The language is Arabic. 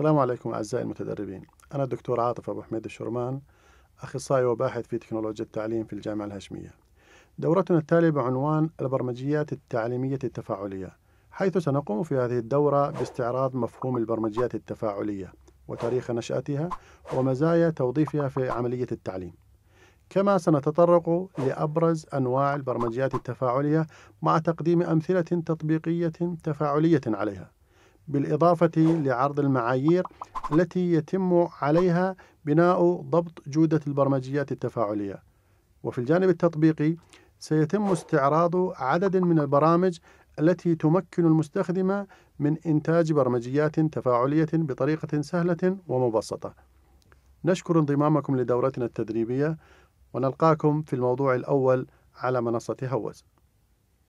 السلام عليكم أعزائي المتدربين أنا الدكتور عاطف أبو حميد الشرمان أخصائي وباحث في تكنولوجيا التعليم في الجامعة الهاشمية دورتنا التالية بعنوان البرمجيات التعليمية التفاعلية حيث سنقوم في هذه الدورة باستعراض مفهوم البرمجيات التفاعلية وتاريخ نشأتها ومزايا توظيفها في عملية التعليم كما سنتطرق لأبرز أنواع البرمجيات التفاعلية مع تقديم أمثلة تطبيقية تفاعلية عليها بالإضافة لعرض المعايير التي يتم عليها بناء ضبط جودة البرمجيات التفاعلية وفي الجانب التطبيقي سيتم استعراض عدد من البرامج التي تمكن المستخدم من إنتاج برمجيات تفاعلية بطريقة سهلة ومبسطة نشكر انضمامكم لدورتنا التدريبية ونلقاكم في الموضوع الأول على منصة هوز